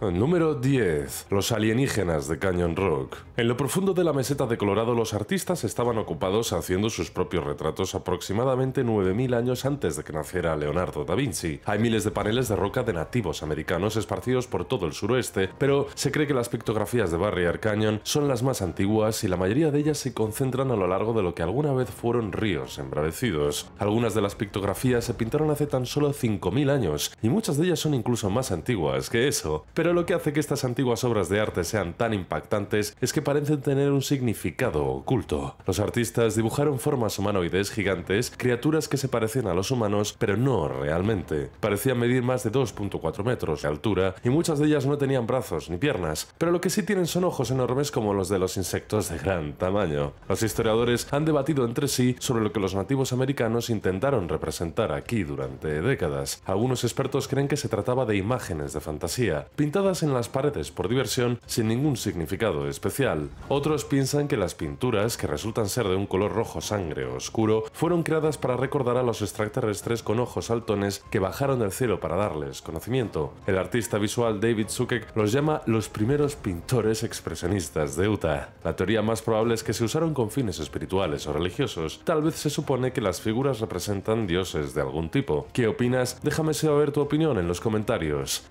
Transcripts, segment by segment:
Número 10. Los alienígenas de Canyon Rock. En lo profundo de la meseta de Colorado los artistas estaban ocupados haciendo sus propios retratos aproximadamente 9.000 años antes de que naciera Leonardo da Vinci. Hay miles de paneles de roca de nativos americanos esparcidos por todo el suroeste, pero se cree que las pictografías de Barrier Canyon son las más antiguas y la mayoría de ellas se concentran a lo largo de lo que alguna vez fueron ríos embravecidos. Algunas de las pictografías se pintaron hace tan solo 5.000 años y muchas de ellas son incluso más antiguas que eso, pero pero lo que hace que estas antiguas obras de arte sean tan impactantes es que parecen tener un significado oculto. Los artistas dibujaron formas humanoides gigantes, criaturas que se parecen a los humanos, pero no realmente. Parecían medir más de 2.4 metros de altura y muchas de ellas no tenían brazos ni piernas, pero lo que sí tienen son ojos enormes como los de los insectos de gran tamaño. Los historiadores han debatido entre sí sobre lo que los nativos americanos intentaron representar aquí durante décadas. Algunos expertos creen que se trataba de imágenes de fantasía, en las paredes por diversión sin ningún significado especial. Otros piensan que las pinturas, que resultan ser de un color rojo sangre oscuro, fueron creadas para recordar a los extraterrestres con ojos altones que bajaron del cielo para darles conocimiento. El artista visual David Sukek los llama los primeros pintores expresionistas de Utah. La teoría más probable es que se usaron con fines espirituales o religiosos. Tal vez se supone que las figuras representan dioses de algún tipo. ¿Qué opinas? Déjame saber tu opinión en los comentarios.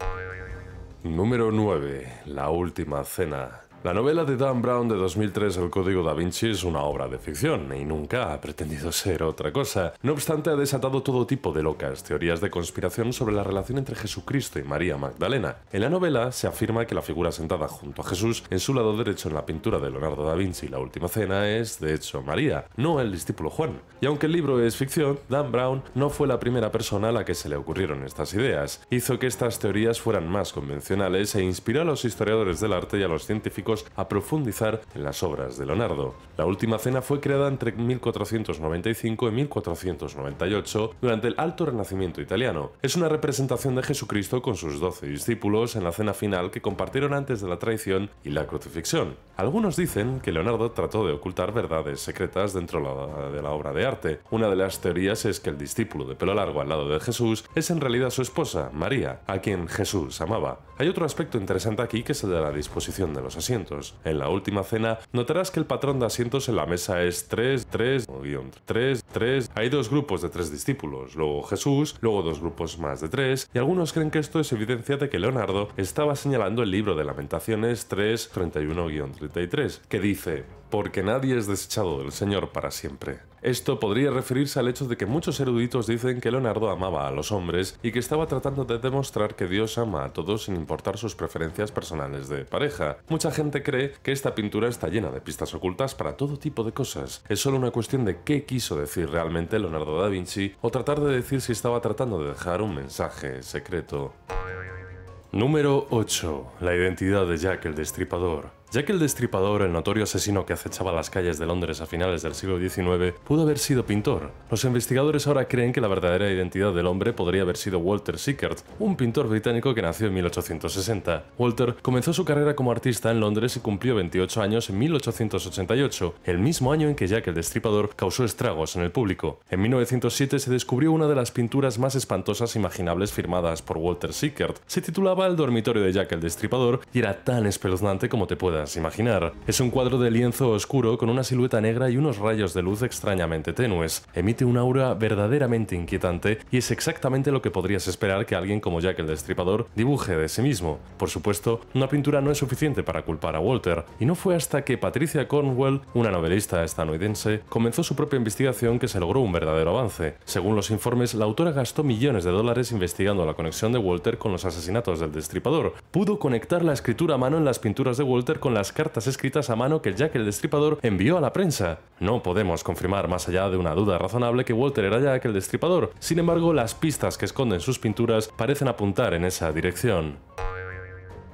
Número 9. La última cena. La novela de Dan Brown de 2003 El Código da Vinci es una obra de ficción y nunca ha pretendido ser otra cosa. No obstante, ha desatado todo tipo de locas teorías de conspiración sobre la relación entre Jesucristo y María Magdalena. En la novela se afirma que la figura sentada junto a Jesús en su lado derecho en la pintura de Leonardo da Vinci La Última Cena es, de hecho, María, no el discípulo Juan. Y aunque el libro es ficción, Dan Brown no fue la primera persona a la que se le ocurrieron estas ideas. Hizo que estas teorías fueran más convencionales e inspiró a los historiadores del arte y a los científicos a profundizar en las obras de Leonardo. La última cena fue creada entre 1495 y 1498 durante el Alto Renacimiento italiano. Es una representación de Jesucristo con sus doce discípulos en la cena final que compartieron antes de la traición y la crucifixión. Algunos dicen que Leonardo trató de ocultar verdades secretas dentro de la obra de arte. Una de las teorías es que el discípulo de pelo largo al lado de Jesús es en realidad su esposa, María, a quien Jesús amaba. Hay otro aspecto interesante aquí que es el de la disposición de los asientos. En la última cena notarás que el patrón de asientos en la mesa es 3, 3, 3, 3. Hay dos grupos de tres discípulos, luego Jesús, luego dos grupos más de tres, y algunos creen que esto es evidencia de que Leonardo estaba señalando el libro de Lamentaciones 3, 31-33, que dice, porque nadie es desechado del Señor para siempre. Esto podría referirse al hecho de que muchos eruditos dicen que Leonardo amaba a los hombres y que estaba tratando de demostrar que Dios ama a todos sin importar sus preferencias personales de pareja. Mucha gente cree que esta pintura está llena de pistas ocultas para todo tipo de cosas. Es solo una cuestión de qué quiso decir realmente Leonardo da Vinci o tratar de decir si estaba tratando de dejar un mensaje secreto. Número 8. La identidad de Jack el Destripador. Jack el Destripador, el notorio asesino que acechaba las calles de Londres a finales del siglo XIX, pudo haber sido pintor. Los investigadores ahora creen que la verdadera identidad del hombre podría haber sido Walter Sickert, un pintor británico que nació en 1860. Walter comenzó su carrera como artista en Londres y cumplió 28 años en 1888, el mismo año en que Jack el Destripador causó estragos en el público. En 1907 se descubrió una de las pinturas más espantosas imaginables firmadas por Walter Sickert. Se titulaba El dormitorio de Jack el Destripador y era tan espeluznante como te puede imaginar. Es un cuadro de lienzo oscuro con una silueta negra y unos rayos de luz extrañamente tenues. Emite un aura verdaderamente inquietante y es exactamente lo que podrías esperar que alguien como Jack el Destripador dibuje de sí mismo. Por supuesto, una pintura no es suficiente para culpar a Walter, y no fue hasta que Patricia Cornwell, una novelista estadounidense, comenzó su propia investigación que se logró un verdadero avance. Según los informes, la autora gastó millones de dólares investigando la conexión de Walter con los asesinatos del Destripador. Pudo conectar la escritura a mano en las pinturas de Walter con las cartas escritas a mano que Jack el Destripador envió a la prensa. No podemos confirmar más allá de una duda razonable que Walter era Jack el Destripador, sin embargo las pistas que esconden sus pinturas parecen apuntar en esa dirección.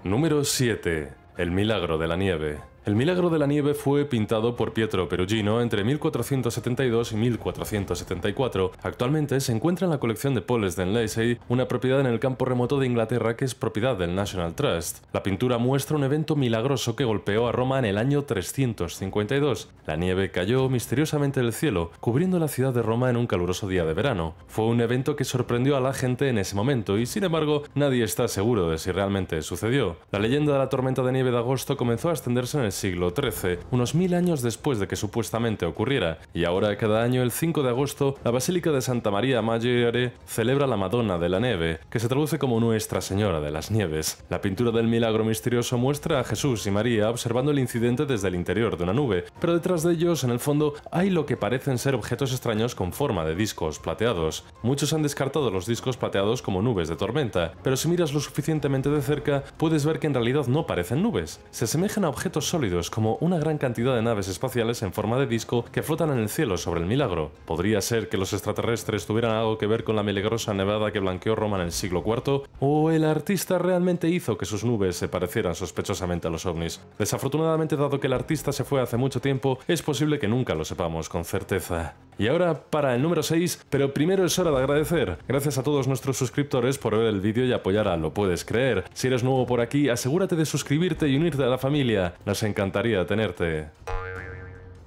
Número 7. El milagro de la nieve. El milagro de la nieve fue pintado por Pietro Perugino entre 1472 y 1474. Actualmente se encuentra en la colección de Poles de Enlace, una propiedad en el campo remoto de Inglaterra que es propiedad del National Trust. La pintura muestra un evento milagroso que golpeó a Roma en el año 352. La nieve cayó misteriosamente del cielo, cubriendo la ciudad de Roma en un caluroso día de verano. Fue un evento que sorprendió a la gente en ese momento y sin embargo nadie está seguro de si realmente sucedió. La leyenda de la tormenta de nieve de agosto comenzó a extenderse en el siglo XIII, unos mil años después de que supuestamente ocurriera, y ahora cada año el 5 de agosto la Basílica de Santa María Maggiore celebra la Madonna de la Neve, que se traduce como Nuestra Señora de las Nieves. La pintura del milagro misterioso muestra a Jesús y María observando el incidente desde el interior de una nube, pero detrás de ellos, en el fondo, hay lo que parecen ser objetos extraños con forma de discos plateados. Muchos han descartado los discos plateados como nubes de tormenta, pero si miras lo suficientemente de cerca, puedes ver que en realidad no parecen nubes. Se asemejan a objetos solo como una gran cantidad de naves espaciales en forma de disco que flotan en el cielo sobre el milagro. Podría ser que los extraterrestres tuvieran algo que ver con la milagrosa nevada que blanqueó Roma en el siglo IV, o el artista realmente hizo que sus nubes se parecieran sospechosamente a los ovnis. Desafortunadamente, dado que el artista se fue hace mucho tiempo, es posible que nunca lo sepamos con certeza. Y ahora para el número 6, pero primero es hora de agradecer. Gracias a todos nuestros suscriptores por ver el vídeo y apoyar a Lo Puedes Creer. Si eres nuevo por aquí, asegúrate de suscribirte y unirte a la familia. Nos encantaría tenerte.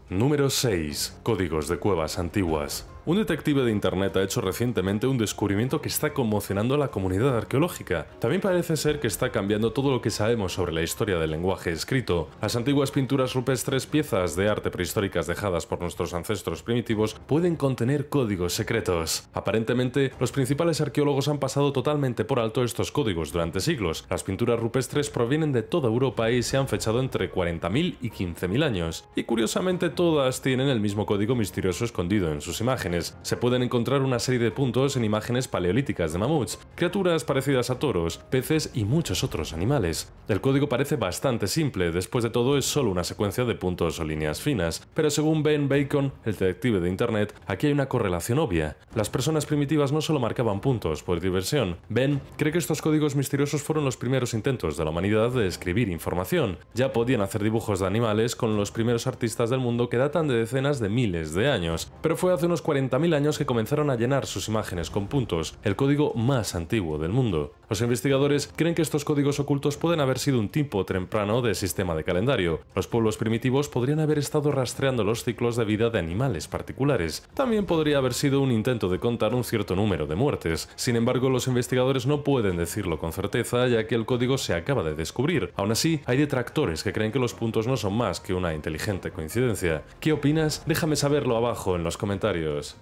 Número 6. Códigos de cuevas antiguas. Un detective de internet ha hecho recientemente un descubrimiento que está conmocionando a la comunidad arqueológica. También parece ser que está cambiando todo lo que sabemos sobre la historia del lenguaje escrito. Las antiguas pinturas rupestres, piezas de arte prehistóricas dejadas por nuestros ancestros primitivos, pueden contener códigos secretos. Aparentemente, los principales arqueólogos han pasado totalmente por alto estos códigos durante siglos. Las pinturas rupestres provienen de toda Europa y se han fechado entre 40.000 y 15.000 años. Y curiosamente todas tienen el mismo código misterioso escondido en sus imágenes se pueden encontrar una serie de puntos en imágenes paleolíticas de mamuts, criaturas parecidas a toros, peces y muchos otros animales. El código parece bastante simple, después de todo es solo una secuencia de puntos o líneas finas, pero según Ben Bacon, el detective de Internet, aquí hay una correlación obvia. Las personas primitivas no solo marcaban puntos por diversión, Ben cree que estos códigos misteriosos fueron los primeros intentos de la humanidad de escribir información. Ya podían hacer dibujos de animales con los primeros artistas del mundo que datan de decenas de miles de años, pero fue hace unos 40 mil años que comenzaron a llenar sus imágenes con puntos, el código más antiguo del mundo. Los investigadores creen que estos códigos ocultos pueden haber sido un tipo temprano de sistema de calendario. Los pueblos primitivos podrían haber estado rastreando los ciclos de vida de animales particulares. También podría haber sido un intento de contar un cierto número de muertes. Sin embargo, los investigadores no pueden decirlo con certeza ya que el código se acaba de descubrir. Aún así, hay detractores que creen que los puntos no son más que una inteligente coincidencia. ¿Qué opinas? Déjame saberlo abajo en los comentarios.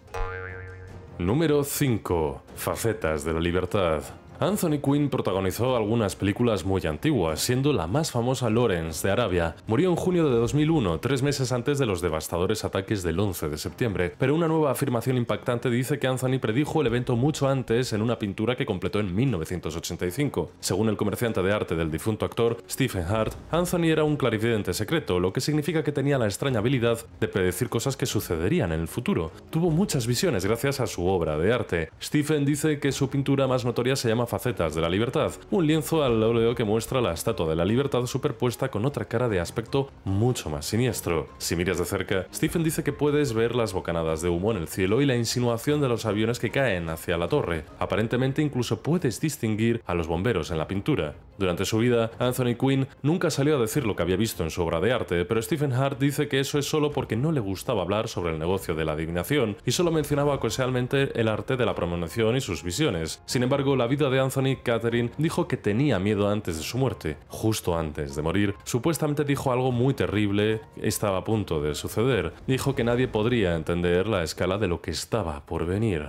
Número 5. Facetas de la libertad. Anthony Quinn protagonizó algunas películas muy antiguas, siendo la más famosa Lawrence de Arabia. Murió en junio de 2001, tres meses antes de los devastadores ataques del 11 de septiembre, pero una nueva afirmación impactante dice que Anthony predijo el evento mucho antes en una pintura que completó en 1985. Según el comerciante de arte del difunto actor Stephen Hart, Anthony era un clarividente secreto, lo que significa que tenía la extraña habilidad de predecir cosas que sucederían en el futuro. Tuvo muchas visiones gracias a su obra de arte. Stephen dice que su pintura más notoria se llama Facetas de la Libertad, un lienzo al óleo que muestra la estatua de la libertad superpuesta con otra cara de aspecto mucho más siniestro. Si miras de cerca, Stephen dice que puedes ver las bocanadas de humo en el cielo y la insinuación de los aviones que caen hacia la torre. Aparentemente incluso puedes distinguir a los bomberos en la pintura. Durante su vida, Anthony Quinn nunca salió a decir lo que había visto en su obra de arte, pero Stephen Hart dice que eso es solo porque no le gustaba hablar sobre el negocio de la adivinación y solo mencionaba ocasionalmente el arte de la promoción y sus visiones. Sin embargo, la vida de Anthony Catherine dijo que tenía miedo antes de su muerte. Justo antes de morir, supuestamente dijo algo muy terrible que estaba a punto de suceder. Dijo que nadie podría entender la escala de lo que estaba por venir.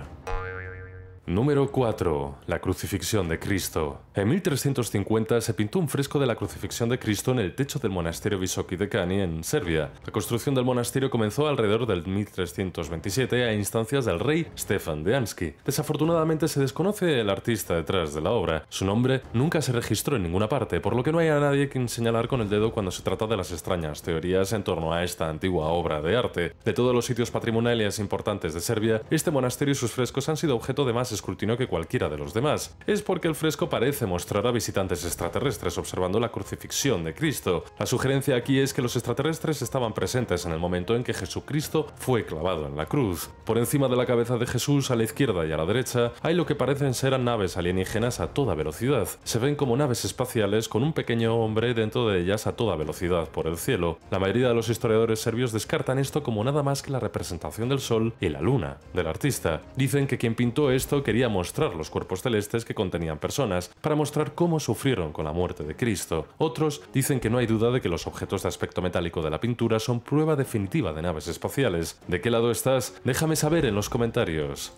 Número 4. La crucifixión de Cristo. En 1350 se pintó un fresco de la crucifixión de Cristo en el techo del monasterio Visoki de Cani, en Serbia. La construcción del monasterio comenzó alrededor del 1327 a instancias del rey Stefan de Anski. Desafortunadamente se desconoce el artista detrás de la obra. Su nombre nunca se registró en ninguna parte, por lo que no hay a nadie quien señalar con el dedo cuando se trata de las extrañas teorías en torno a esta antigua obra de arte. De todos los sitios patrimoniales importantes de Serbia, este monasterio y sus frescos han sido objeto de más escrutinio que cualquiera de los demás. Es porque el fresco parece mostrar a visitantes extraterrestres observando la crucifixión de Cristo. La sugerencia aquí es que los extraterrestres estaban presentes en el momento en que Jesucristo fue clavado en la cruz. Por encima de la cabeza de Jesús, a la izquierda y a la derecha, hay lo que parecen ser naves alienígenas a toda velocidad. Se ven como naves espaciales con un pequeño hombre dentro de ellas a toda velocidad por el cielo. La mayoría de los historiadores serbios descartan esto como nada más que la representación del Sol y la Luna del artista. Dicen que quien pintó esto quería mostrar los cuerpos celestes que contenían personas, para mostrar cómo sufrieron con la muerte de Cristo. Otros dicen que no hay duda de que los objetos de aspecto metálico de la pintura son prueba definitiva de naves espaciales. ¿De qué lado estás? Déjame saber en los comentarios.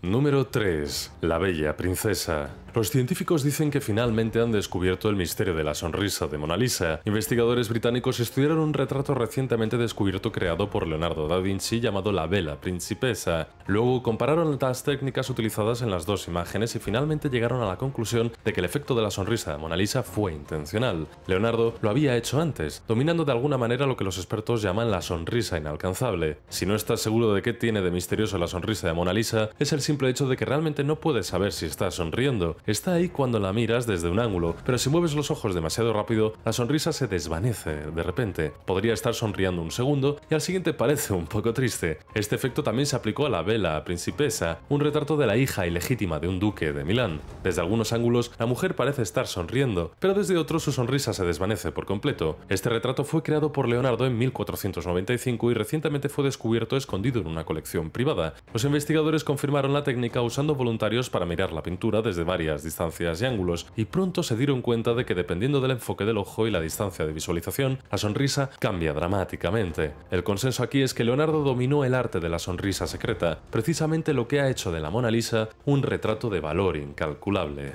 Número 3. La Bella Princesa. Los científicos dicen que finalmente han descubierto el misterio de la sonrisa de Mona Lisa. Investigadores británicos estudiaron un retrato recientemente descubierto creado por Leonardo da Vinci llamado La Vela Principesa. Luego compararon las técnicas utilizadas en las dos imágenes y finalmente llegaron a la conclusión de que el efecto de la sonrisa de Mona Lisa fue intencional. Leonardo lo había hecho antes, dominando de alguna manera lo que los expertos llaman la sonrisa inalcanzable. Si no estás seguro de qué tiene de misterioso la sonrisa de Mona Lisa, es el simple hecho de que realmente no puedes saber si está sonriendo. Está ahí cuando la miras desde un ángulo, pero si mueves los ojos demasiado rápido, la sonrisa se desvanece de repente. Podría estar sonriendo un segundo y al siguiente parece un poco triste. Este efecto también se aplicó a la vela principesa, un retrato de la hija ilegítima de un duque de Milán. Desde algunos ángulos, la mujer parece estar sonriendo, pero desde otros su sonrisa se desvanece por completo. Este retrato fue creado por Leonardo en 1495 y recientemente fue descubierto escondido en una colección privada. Los investigadores confirmaron la técnica usando voluntarios para mirar la pintura desde varias distancias y ángulos, y pronto se dieron cuenta de que dependiendo del enfoque del ojo y la distancia de visualización, la sonrisa cambia dramáticamente. El consenso aquí es que Leonardo dominó el arte de la sonrisa secreta, precisamente lo que ha hecho de la Mona Lisa un retrato de valor incalculable.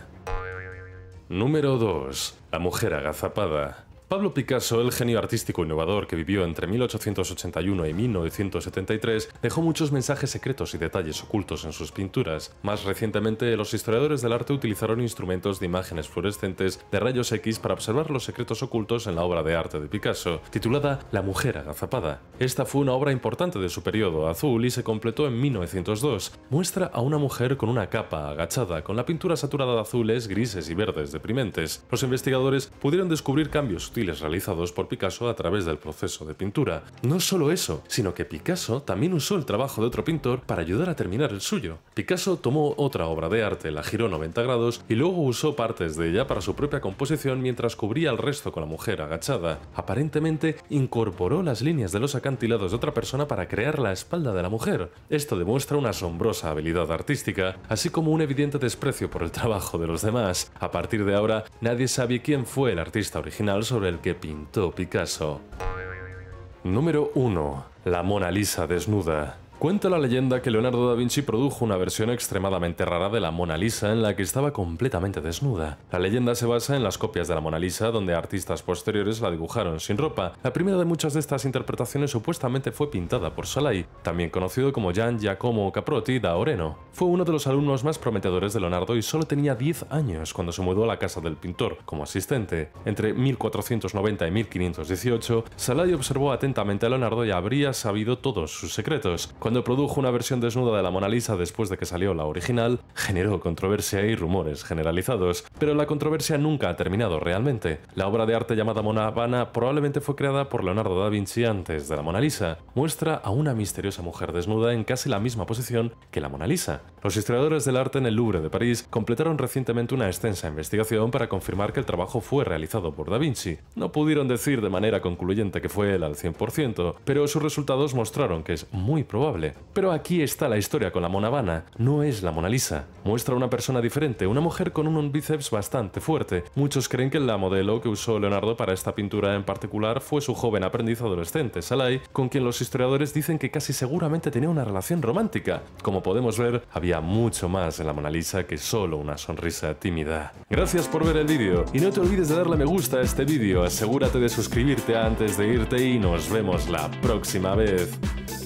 Número 2. La mujer agazapada. Pablo Picasso, el genio artístico innovador que vivió entre 1881 y 1973, dejó muchos mensajes secretos y detalles ocultos en sus pinturas. Más recientemente, los historiadores del arte utilizaron instrumentos de imágenes fluorescentes de rayos X para observar los secretos ocultos en la obra de arte de Picasso, titulada La mujer agazapada. Esta fue una obra importante de su periodo azul y se completó en 1902. Muestra a una mujer con una capa agachada, con la pintura saturada de azules, grises y verdes deprimentes. Los investigadores pudieron descubrir cambios realizados por Picasso a través del proceso de pintura. No solo eso, sino que Picasso también usó el trabajo de otro pintor para ayudar a terminar el suyo. Picasso tomó otra obra de arte, la giró 90 grados, y luego usó partes de ella para su propia composición mientras cubría el resto con la mujer agachada. Aparentemente, incorporó las líneas de los acantilados de otra persona para crear la espalda de la mujer. Esto demuestra una asombrosa habilidad artística, así como un evidente desprecio por el trabajo de los demás. A partir de ahora, nadie sabe quién fue el artista original sobre el que pintó Picasso. Número 1. La Mona Lisa desnuda. Cuenta la leyenda que Leonardo da Vinci produjo una versión extremadamente rara de la Mona Lisa en la que estaba completamente desnuda. La leyenda se basa en las copias de la Mona Lisa donde artistas posteriores la dibujaron sin ropa. La primera de muchas de estas interpretaciones supuestamente fue pintada por Salai, también conocido como Gian Giacomo Caprotti da Oreno. Fue uno de los alumnos más prometedores de Leonardo y solo tenía 10 años cuando se mudó a la casa del pintor como asistente. Entre 1490 y 1518, Salai observó atentamente a Leonardo y habría sabido todos sus secretos cuando produjo una versión desnuda de la Mona Lisa después de que salió la original, generó controversia y rumores generalizados, pero la controversia nunca ha terminado realmente. La obra de arte llamada Mona Habana probablemente fue creada por Leonardo da Vinci antes de la Mona Lisa. Muestra a una misteriosa mujer desnuda en casi la misma posición que la Mona Lisa. Los historiadores del arte en el Louvre de París completaron recientemente una extensa investigación para confirmar que el trabajo fue realizado por da Vinci. No pudieron decir de manera concluyente que fue él al 100%, pero sus resultados mostraron que es muy probable pero aquí está la historia con la Mona Habana. No es la Mona Lisa. Muestra a una persona diferente, una mujer con un bíceps bastante fuerte. Muchos creen que la modelo que usó Leonardo para esta pintura en particular fue su joven aprendiz adolescente, Salai, con quien los historiadores dicen que casi seguramente tenía una relación romántica. Como podemos ver, había mucho más en la Mona Lisa que solo una sonrisa tímida. Gracias por ver el vídeo y no te olvides de darle me gusta a este vídeo, asegúrate de suscribirte antes de irte y nos vemos la próxima vez.